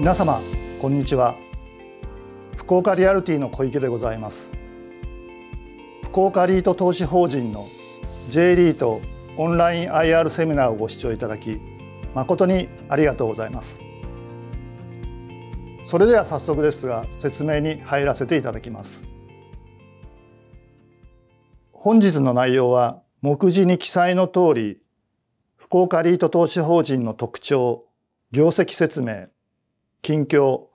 皆様こんにちは福岡リアルティの小池でございます福岡リート投資法人の J リートオンライン IR セミナーをご視聴いただき誠にありがとうございますそれでは早速ですが説明に入らせていただきます本日の内容は目次に記載の通り福岡リート投資法人の特徴業績説明近況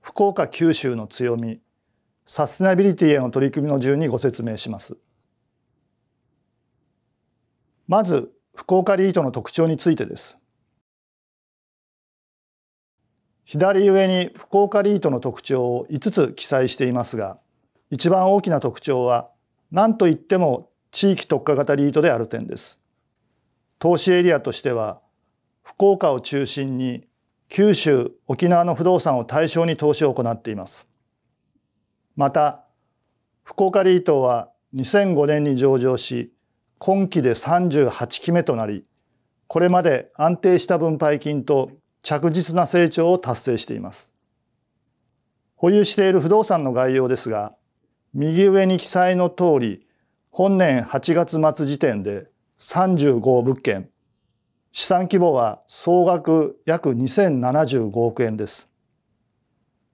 福岡九州の強みサステナビリティへの取り組みの順にご説明しますまず福岡リートの特徴についてです左上に福岡リートの特徴を5つ記載していますが一番大きな特徴は何と言っても地域特化型リートである点です投資エリアとしては福岡を中心に九州沖縄の不動産を対象に投資を行っていますまた福岡リートは2005年に上場し今期で38期目となりこれまで安定した分配金と着実な成長を達成しています保有している不動産の概要ですが右上に記載の通り本年8月末時点で35物件資産規模は総額約2075億円です。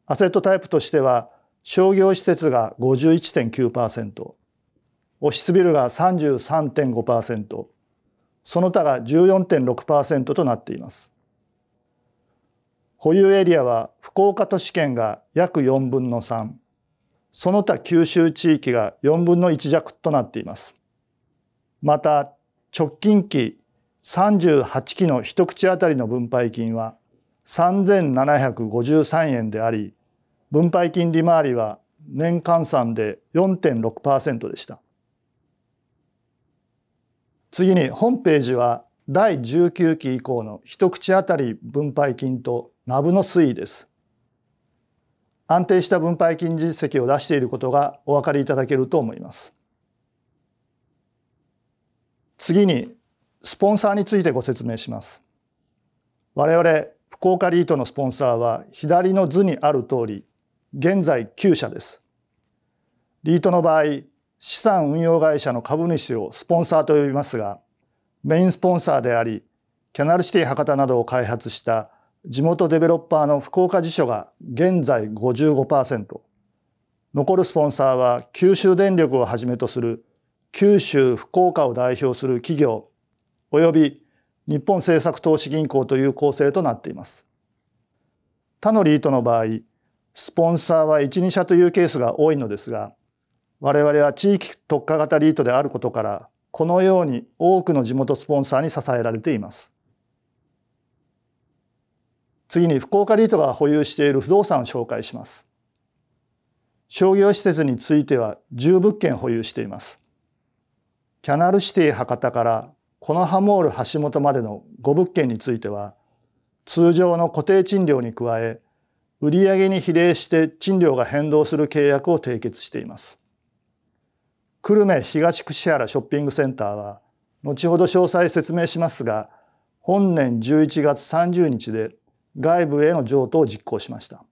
アセットタイプとしては商業施設が51.9%、オフィスビルが33.5%、その他が14.6%となっています。保有エリアは福岡都市圏が約4分の3、その他九州地域が4分の1弱となっています。また直近期38期の一口当たりの分配金は3753円であり分配金利回りは年換算で4.6%でした次にホームページは第19期以降の一口当たり分配金とナブの推移です安定した分配金実績を出していることがお分かりいただけると思います次にスポンサーについてご説明します。我々福岡リートのスポンサーは左の図にある通り現在9社です。リートの場合資産運用会社の株主をスポンサーと呼びますがメインスポンサーでありキャナルシティ博多などを開発した地元デベロッパーの福岡辞書が現在55%残るスポンサーは九州電力をはじめとする九州福岡を代表する企業及び日本政策投資銀行という構成となっています。他のリートの場合スポンサーは12社というケースが多いのですが我々は地域特化型リートであることからこのように多くの地元スポンサーに支えられています次に福岡リートが保有している不動産を紹介します商業施設については10物件保有していますキャナルシティ博多からこのハモール橋本までの5物件については通常の固定賃料に加え売上に比例して賃料が変動する契約を締結しています。久留米東串原ショッピングセンターは後ほど詳細説明しますが本年11月30日で外部への譲渡を実行しました。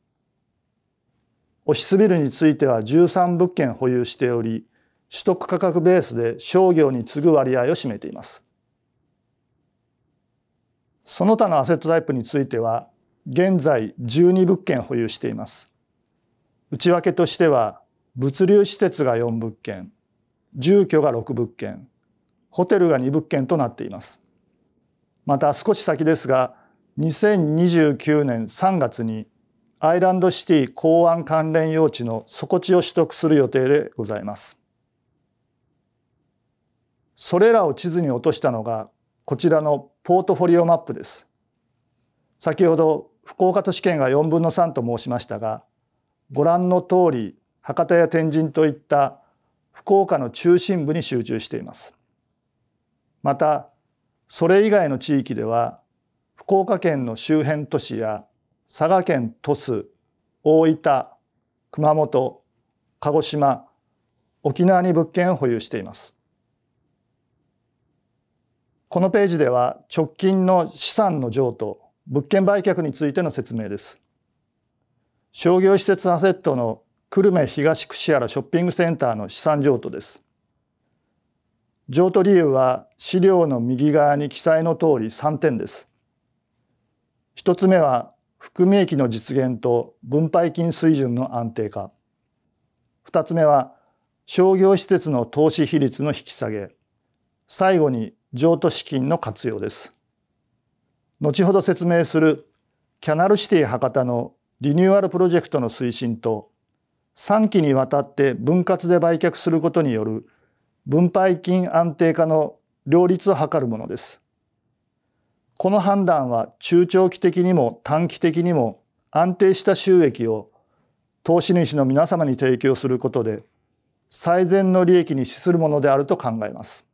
オフィスビルについては13物件保有しており取得価格ベースで商業に次ぐ割合を占めています。その他のアセットタイプについては現在12物件保有しています内訳としては物流施設が4物件住居が6物件ホテルが2物件となっていますまた少し先ですが2029年3月にアイランドシティ港湾関連用地の底地を取得する予定でございますそれらを地図に落としたのがこちらのポートフォリオマップです。先ほど福岡都市圏が4分の3と申しましたがご覧の通り博多や天神といった福岡の中心部に集中しています。またそれ以外の地域では福岡県の周辺都市や佐賀県鳥栖大分熊本鹿児島沖縄に物件を保有しています。このページでは直近の資産の譲渡、物件売却についての説明です。商業施設アセットの久留米東串原ショッピングセンターの資産譲渡です。譲渡理由は資料の右側に記載の通り3点です。1つ目は含み益の実現と分配金水準の安定化。2つ目は商業施設の投資比率の引き下げ。最後に譲渡資金の活用です。後ほど説明するキャナルシティ博多のリニューアルプロジェクトの推進と3期にわたって分割で売却することによる分配金安定化の両立を図るものです。この判断は中長期的にも短期的にも安定した収益を投資主の皆様に提供することで最善の利益に資するものであると考えます。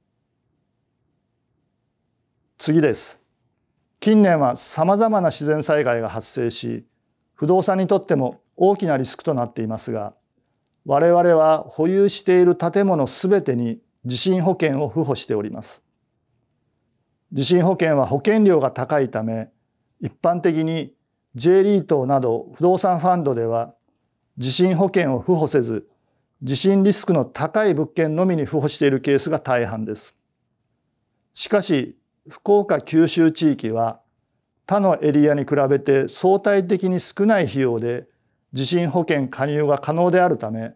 次です。近年は様々な自然災害が発生し、不動産にとっても大きなリスクとなっていますが、我々は保有している建物すべてに地震保険を付保しております。地震保険は保険料が高いため、一般的に J リートなど不動産ファンドでは地震保険を付保せず、地震リスクの高い物件のみに付保しているケースが大半です。しかし、福岡九州地域は他のエリアに比べて相対的に少ない費用で地震保険加入が可能であるため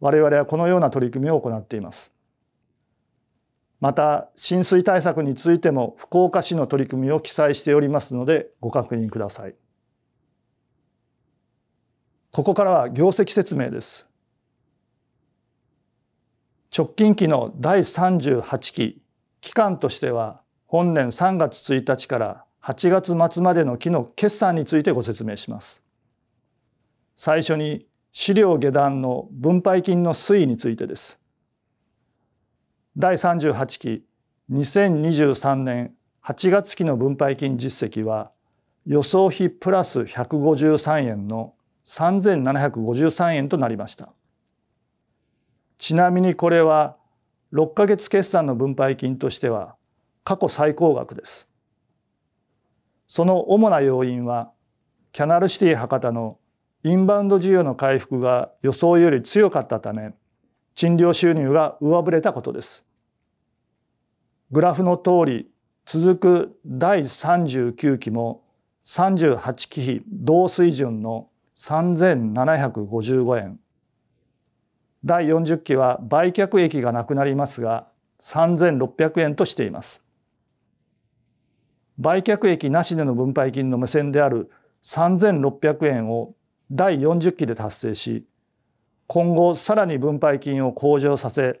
我々はこのような取り組みを行っています。また浸水対策についても福岡市の取り組みを記載しておりますのでご確認ください。ここからは業績説明です。直近期の第38期期間としては本年3月1日から8月末までの期の決算についてご説明します。最初に資料下段の分配金の推移についてです。第38期2023年8月期の分配金実績は予想費プラス153円の3753円となりました。ちなみにこれは6ヶ月決算の分配金としては過去最高額です。その主な要因はキャナルシティ博多のインバウンド需要の回復が予想より強かったため賃料収入が上振れたことです。グラフの通り続く第39期も38期比同水準の3755円第40期は売却益がなくなりますが3600円としています売却益なしでの分配金の目線である3600円を第40期で達成し今後さらに分配金を向上させ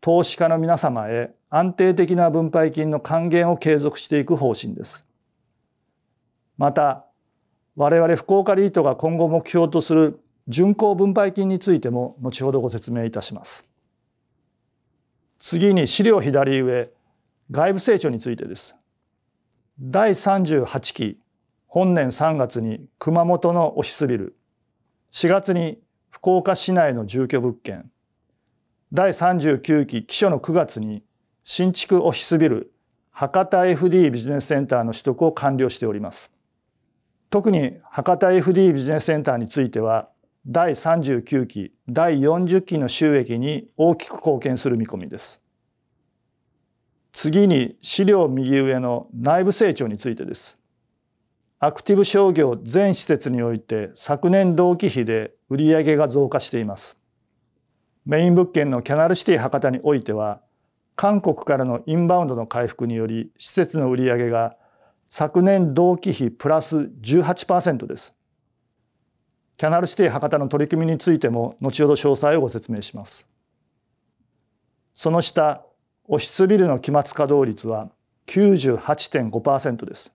投資家の皆様へ安定的な分配金の還元を継続していく方針です。また我々福岡リートが今後目標とする準項分配金についても後ほどご説明いたします。次に資料左上外部成長についてです。第38期本年3月に熊本のオフィスビル4月に福岡市内の住居物件第39期期初の9月に新築オフィスビル博多 FD ビジネスセンターの取得を完了しております。特に博多 FD ビジネスセンターについては第39期第40期の収益に大きく貢献する見込みです。次に資料右上の内部成長についてです。アクティブ商業全施設において昨年同期比で売上が増加しています。メイン物件のキャナルシティ博多においては、韓国からのインバウンドの回復により施設の売上が昨年同期比プラス18%です。キャナルシティ博多の取り組みについても後ほど詳細をご説明します。その下、オフィスビルの期末稼働率は98.5%です。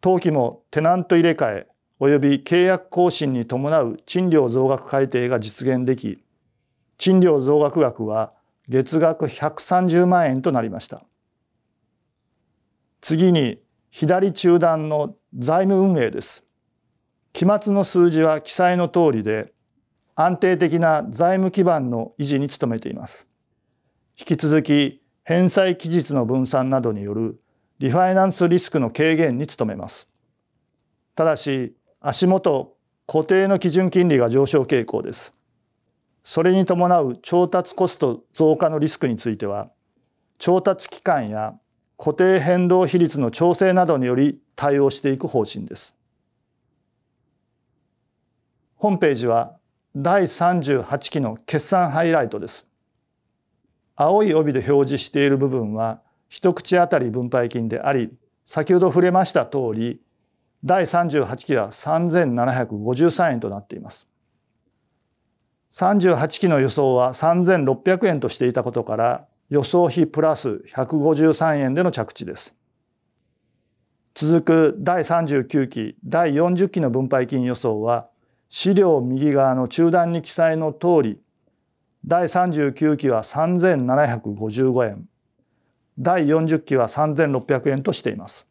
当期もテナント入れ替え及び契約更新に伴う賃料増額改定が実現でき、賃料増額額は月額130万円となりました。次に左中段の財務運営です。期末の数字は記載の通りで、安定的な財務基盤の維持に努めています。引き続き返済期日の分散などによるリファイナンスリスクの軽減に努めます。ただし、足元、固定の基準金利が上昇傾向です。それに伴う調達コスト増加のリスクについては、調達期間や固定変動比率の調整などにより対応していく方針です。ホームページは第38期の決算ハイライトです。青い帯で表示している部分は一口当たり分配金であり先ほど触れました通り第38期は3753円となっています38期の予想は3600円としていたことから予想費プラス153円での着地です続く第39期第40期の分配金予想は資料右側の中段に記載の通り第39期は3755円第40期は3600円としています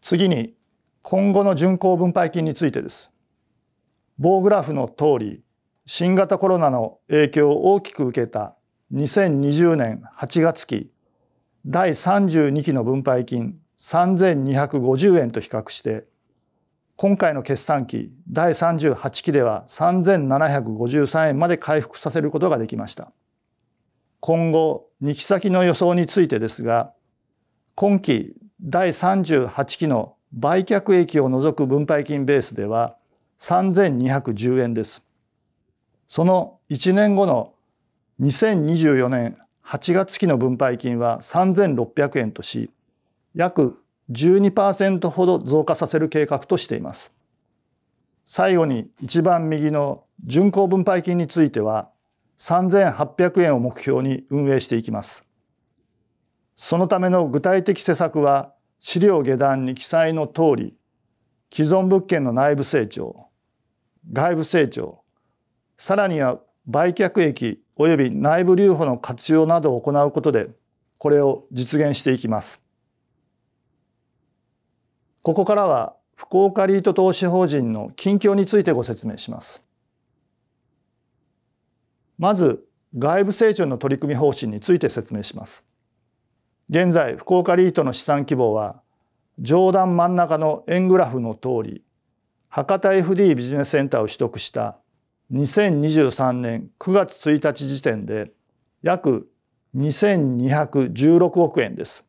次に今後の巡航分配金についてです棒グラフの通り新型コロナの影響を大きく受けた2020年8月期第32期の分配金3250円と比較して今回の決算期第38期では3753円まで回復させることができました。今後、2期先の予想についてですが、今期第38期の売却益を除く分配金ベースでは3210円です。その1年後の2024年8月期の分配金は3600円とし、約12%ほど増加させる計画としています。最後に一番右の巡航分配金については3800円を目標に運営していきます。そのための具体的施策は資料下段に記載の通り既存物件の内部成長外部成長さらには売却益及び内部留保の活用などを行うことでこれを実現していきます。ここからは福岡リート投資法人の近況についてご説明します。まず外部成長の取り組み方針について説明します。現在福岡リートの資産規模は上段真ん中の円グラフの通り博多 FD ビジネスセンターを取得した2023年9月1日時点で約2216億円です。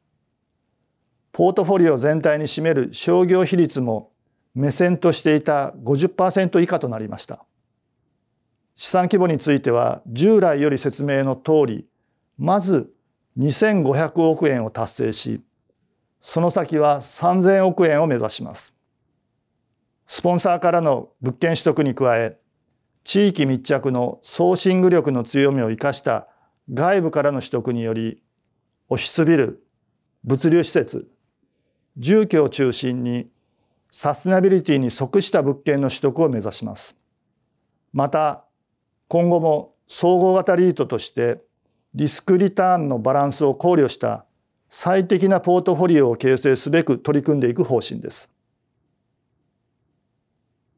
ポートフォリオ全体に占める商業比率も目線としていた50%以下となりました。資産規模については従来より説明の通り、まず2500億円を達成し、その先は3000億円を目指します。スポンサーからの物件取得に加え、地域密着のソーシング力の強みを生かした外部からの取得により、オフィスビル、物流施設、住居を中心にサステナビリティに即した物件の取得を目指します。また今後も総合型リートとしてリスクリターンのバランスを考慮した最適なポートフォリオを形成すべく取り組んでいく方針です。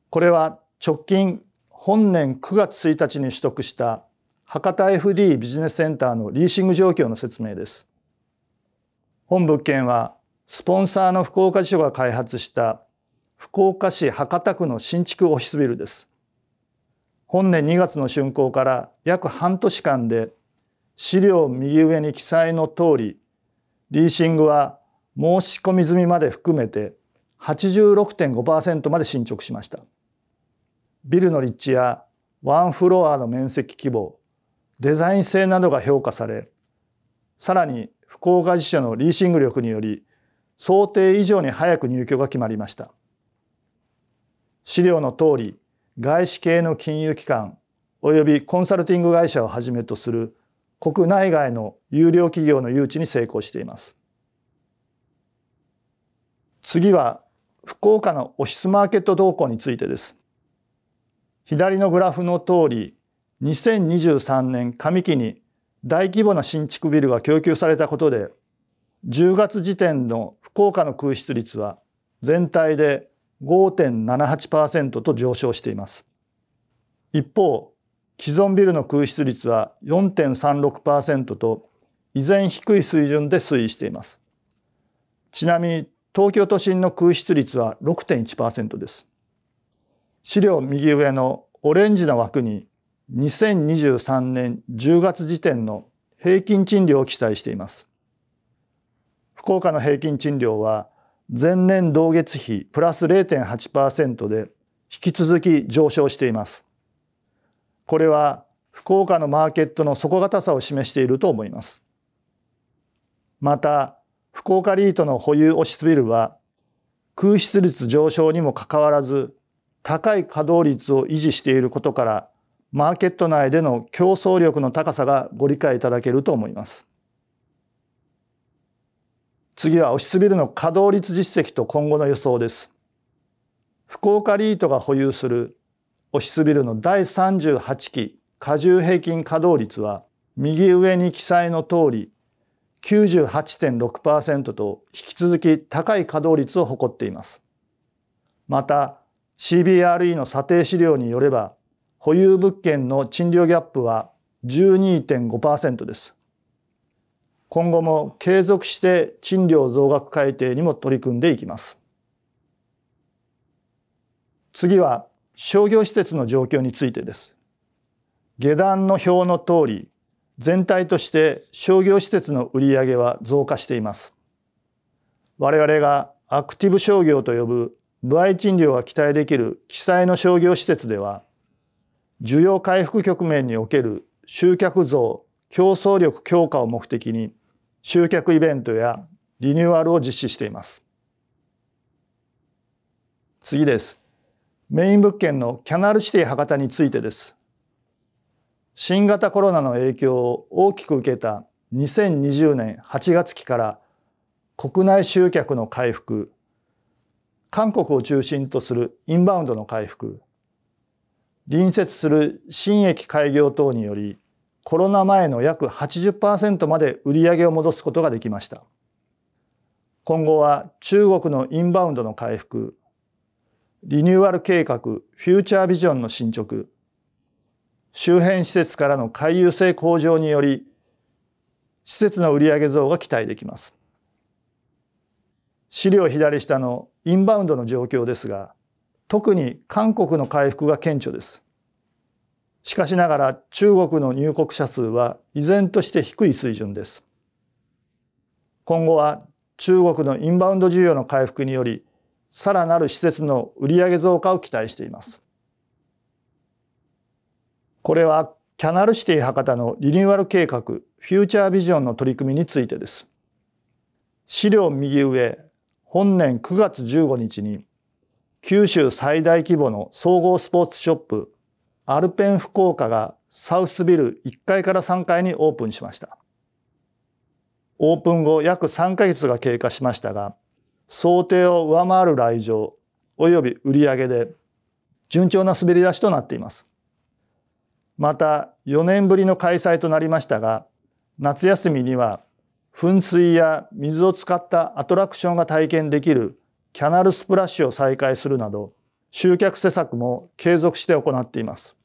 これは直近本年9月1日に取得した博多 FD ビジネスセンターのリーシング状況の説明です。本物件はスポンサーの福岡地所が開発した福岡市博多区の新築オフィスビルです。本年2月の竣工から約半年間で資料右上に記載の通りリーシングは申し込み済みまで含めて86.5%まで進捗しましたビルの立地やワンフロアの面積規模デザイン性などが評価されさらに福岡支所のリーシング力により想定以上に早く入居が決まりました資料の通り外資系の金融機関およびコンサルティング会社をはじめとする国内外の優良企業の誘致に成功しています次は福岡のオフィスマーケット動向についてです左のグラフの通り2023年上期に大規模な新築ビルが供給されたことで10月時点の効果の空室率は全体で5.78%と上昇しています一方既存ビルの空室率は4.36%と依然低い水準で推移していますちなみに東京都心の空室率は6.1%です資料右上のオレンジの枠に2023年10月時点の平均賃料を記載しています福岡の平均賃料は前年同月比プラス0.8%で引き続き上昇しています。これは福岡のマーケットの底堅さを示していると思います。また、福岡リートの保有オシスビルは空室率上昇にもかかわらず高い稼働率を維持していることからマーケット内での競争力の高さがご理解いただけると思います。次はオフィスビルの稼働率実績と今後の予想です。福岡リートが保有するオフィスビルの第38期加重平均稼働率は右上に記載の通り98.6%と引き続き高い稼働率を誇っています。また CBRE の査定資料によれば保有物件の賃料ギャップは12.5%です。今後も継続して賃料増額改定にも取り組んでいきます。次は商業施設の状況についてです。下段の表の通り、全体として商業施設の売上は増加しています。我々がアクティブ商業と呼ぶ歩賃料が期待できる記載の商業施設では、需要回復局面における集客増、競争力強化を目的に、集客イベントやリニューアルを実施しています次ですメイン物件のキャナルシティ博多についてです新型コロナの影響を大きく受けた2020年8月期から国内集客の回復韓国を中心とするインバウンドの回復隣接する新駅開業等によりコロナ前の約80%まで売り上げを戻すことができました。今後は中国のインバウンドの回復、リニューアル計画フューチャービジョンの進捗、周辺施設からの回遊性向上により、施設の売上増が期待できます。資料左下のインバウンドの状況ですが、特に韓国の回復が顕著です。しかしながら中国の入国者数は依然として低い水準です。今後は中国のインバウンド需要の回復により、さらなる施設の売上増加を期待しています。これはキャナルシティ博多のリニューアル計画フューチャービジョンの取り組みについてです。資料右上、本年9月15日に九州最大規模の総合スポーツショップアルペン福岡がサウスビル1階から3階にオープンしました。オープン後約3ヶ月が経過しましたが、想定を上回る来場及び売上で順調な滑り出しとなっています。また4年ぶりの開催となりましたが、夏休みには噴水や水を使ったアトラクションが体験できるキャナルスプラッシュを再開するなど集客施策も継続して行っています。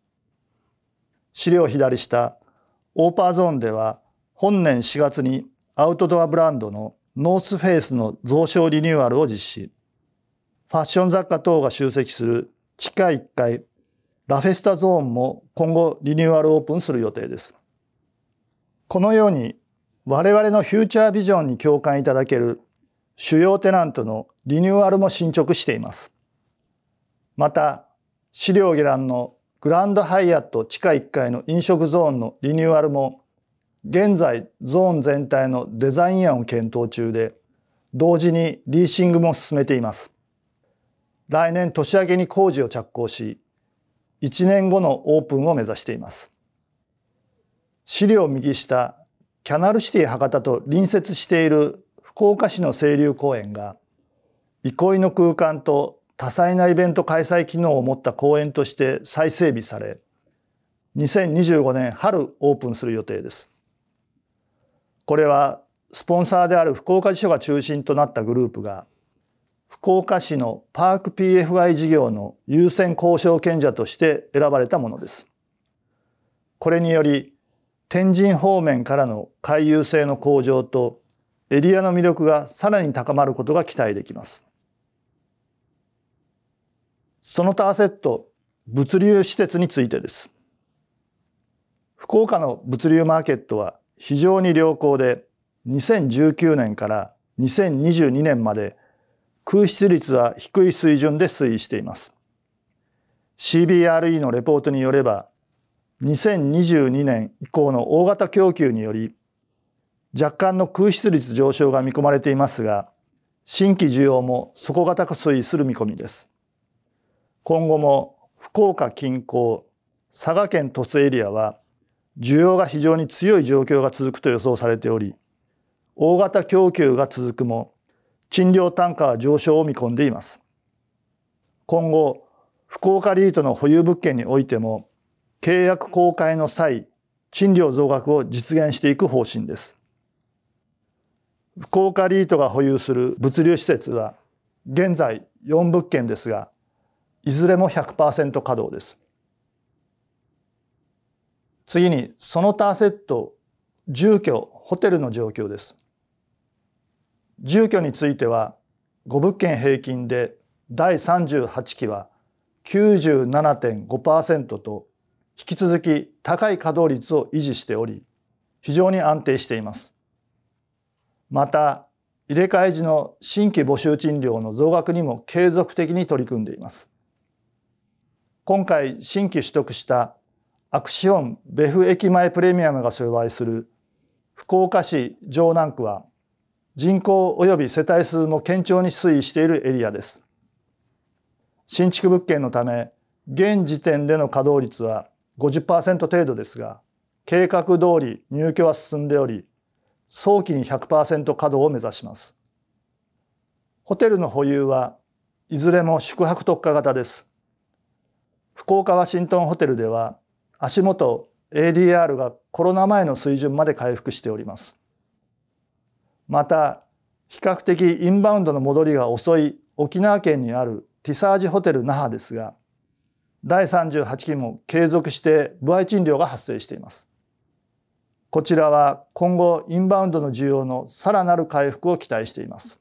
資料左下、オーパーゾーンでは本年4月にアウトドアブランドのノースフェイスの増床リニューアルを実施。ファッション雑貨等が集積する地下1階ラフェスタゾーンも今後リニューアルオープンする予定です。このように我々のフューチャービジョンに共感いただける主要テナントのリニューアルも進捗しています。また資料下ラのグランドハイアット地下1階の飲食ゾーンのリニューアルも現在ゾーン全体のデザイン案を検討中で同時にリーシングも進めています来年年明けに工事を着工し1年後のオープンを目指しています資料右下キャナルシティ博多と隣接している福岡市の清流公園が憩いの空間と多彩なイベント開催機能を持った公園として再整備され2025年春オープンする予定ですこれはスポンサーである福岡支所が中心となったグループが福岡市のパーク PFI 事業の優先交渉権者として選ばれたものですこれにより天神方面からの回遊性の向上とエリアの魅力がさらに高まることが期待できますその他アセット物流施設についてです福岡の物流マーケットは非常に良好で2019年から2022年まで空室率は低い水準で推移しています CBRE のレポートによれば2022年以降の大型供給により若干の空室率上昇が見込まれていますが新規需要も底堅く推移する見込みです今後も福岡近郊佐賀県鳥栖エリアは需要が非常に強い状況が続くと予想されており大型供給が続くも賃料単価は上昇を見込んでいます今後福岡リートの保有物件においても契約公開の際賃料増額を実現していく方針です福岡リートが保有する物流施設は現在4物件ですがいずれも100%稼働です。次にその他アセット住居ホテルの状況です住居については5物件平均で第38期は97.5%と引き続き高い稼働率を維持しており非常に安定していますまた入れ替え時の新規募集賃料の増額にも継続的に取り組んでいます今回新規取得したアクシオンベフ駅前プレミアムが所在する福岡市城南区は人口及び世帯数も堅調に推移しているエリアです。新築物件のため現時点での稼働率は50%程度ですが計画通り入居は進んでおり早期に100%稼働を目指します。ホテルの保有はいずれも宿泊特化型です。福岡ワシントンホテルでは足元 ADR がコロナ前の水準まで回復しております。また比較的インバウンドの戻りが遅い沖縄県にあるティサージホテル那覇ですが第38期も継続して歩合賃料が発生しています。こちらは今後インバウンドの需要のさらなる回復を期待しています。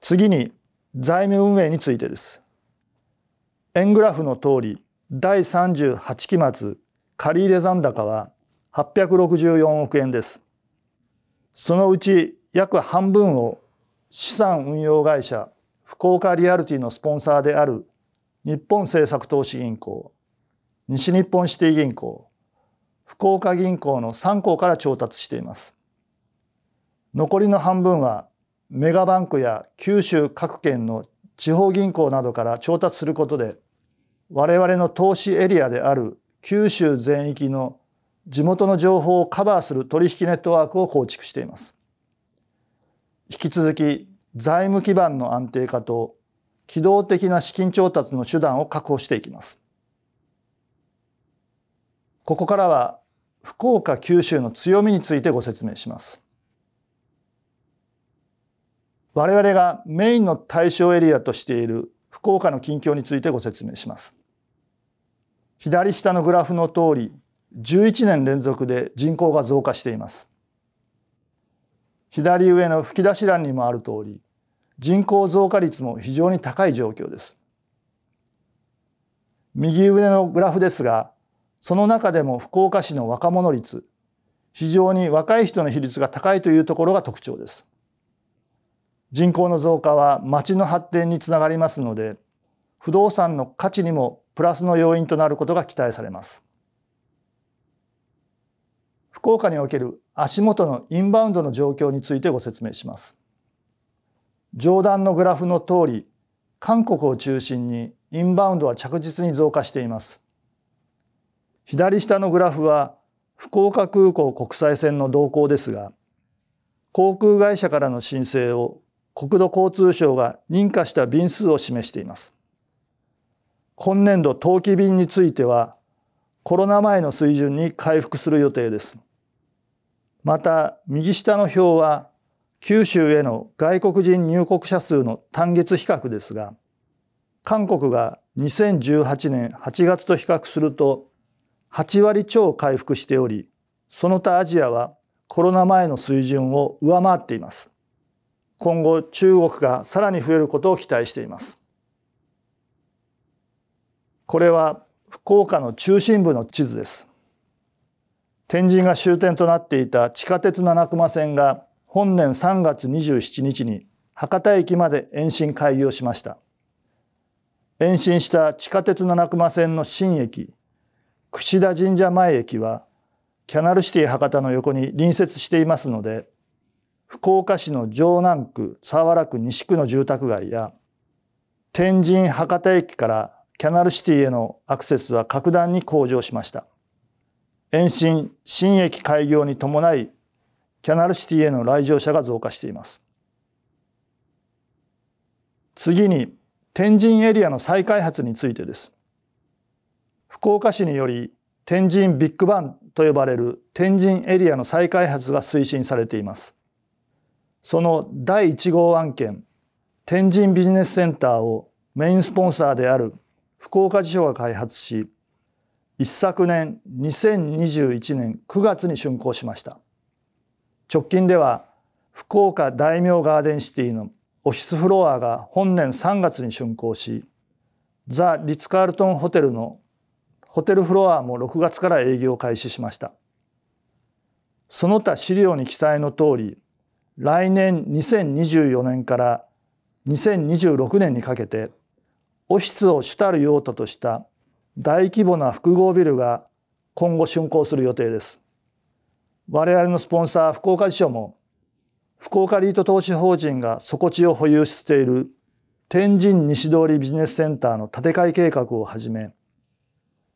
次に財務運営についてです。円グラフの通り第38期末借入残高は864億円です。そのうち約半分を資産運用会社福岡リアルティのスポンサーである日本政策投資銀行西日本シティ銀行福岡銀行の3行から調達しています残りの半分はメガバンクや九州各県の地方銀行などから調達することで我々の投資エリアである九州全域の地元の情報をカバーする取引ネットワークを構築しています引き続き財務基盤の安定化と機動的な資金調達の手段を確保していきますここからは福岡九州の強みについてご説明します我々がメインの対象エリアとしている福岡の近況についてご説明します左下のグラフの通り11年連続で人口が増加しています左上の吹き出し欄にもある通り人口増加率も非常に高い状況です右上のグラフですがその中でも福岡市の若者率非常に若い人の比率が高いというところが特徴です人口の増加は町の発展につながりますので不動産の価値にもプラスの要因となることが期待されます福岡における足元のインバウンドの状況についてご説明します上段のグラフの通り韓国を中心にインバウンドは着実に増加しています左下のグラフは福岡空港国際線の動向ですが航空会社からの申請を国土交通省が認可した便数を示しています。今年度冬季便についてはコロナ前の水準に回復する予定です。また右下の表は九州への外国人入国者数の単月比較ですが韓国が2018年8月と比較すると8割超回復しておりその他アジアはコロナ前の水準を上回っています。今後中国がさらに増えることを期待していますこれは福岡の中心部の地図です天神が終点となっていた地下鉄七熊線が本年3月27日に博多駅まで延伸開業しました延伸した地下鉄七熊線の新駅櫛田神社前駅はキャナルシティ博多の横に隣接していますので福岡市の城南区早原区西区の住宅街や天神博多駅からキャナルシティへのアクセスは格段に向上しました延伸新駅開業に伴いキャナルシティへの来場者が増加しています次に天神エリアの再開発についてです福岡市により天神ビッグバンと呼ばれる天神エリアの再開発が推進されていますその第1号案件天神ビジネスセンターをメインスポンサーである福岡事所が開発し一昨年2021年9月に竣工しました直近では福岡大名ガーデンシティのオフィスフロアが本年3月に竣工しザ・リッツ・カールトンホテルのホテルフロアも6月から営業開始しましたその他資料に記載の通り来年2024年から2026年にかけてオフィスを主たる用途とした大規模な複合ビルが今後竣工する予定です。我々のスポンサー福岡支所も福岡リート投資法人が底地を保有している天神西通りビジネスセンターの建て替え計画をはじめ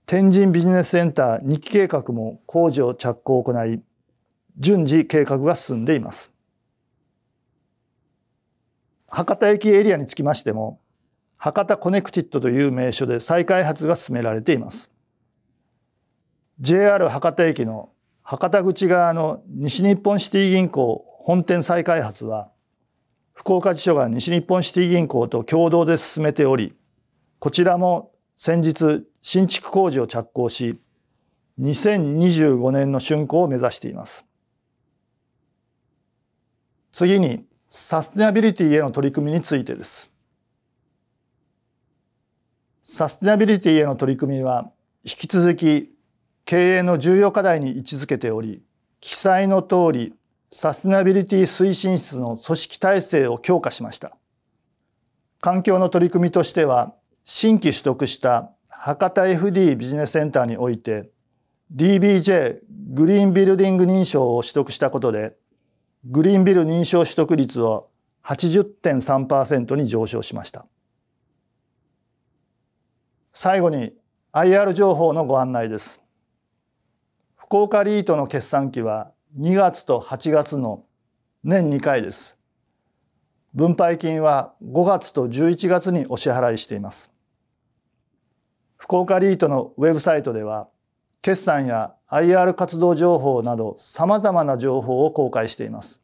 天神ビジネスセンター2期計画も工事を着工を行い順次計画が進んでいます。博多駅エリアにつきましても、博多コネクティッドという名所で再開発が進められています。JR 博多駅の博多口側の西日本シティ銀行本店再開発は、福岡支所が西日本シティ銀行と共同で進めており、こちらも先日新築工事を着工し、2025年の竣工を目指しています。次に、サステナビリティへの取り組みについてです。サステナビリティへの取り組みは引き続き経営の重要課題に位置づけており記載の通りサステナビリティ推進室の組織体制を強化しました環境の取り組みとしては新規取得した博多 FD ビジネスセンターにおいて DBJ グリーンビルディング認証を取得したことでグリーンビル認証取得率は80.3%に上昇しました最後に IR 情報のご案内です福岡リートの決算期は2月と8月の年2回です分配金は5月と11月にお支払いしています福岡リートのウェブサイトでは決算や IR 活動情報など様々な情報を公開しています。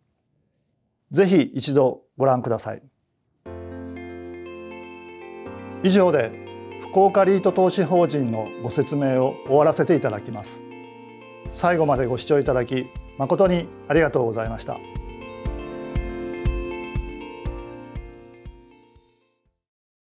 ぜひ一度ご覧ください。以上で福岡リート投資法人のご説明を終わらせていただきます。最後までご視聴いただき誠にありがとうございました。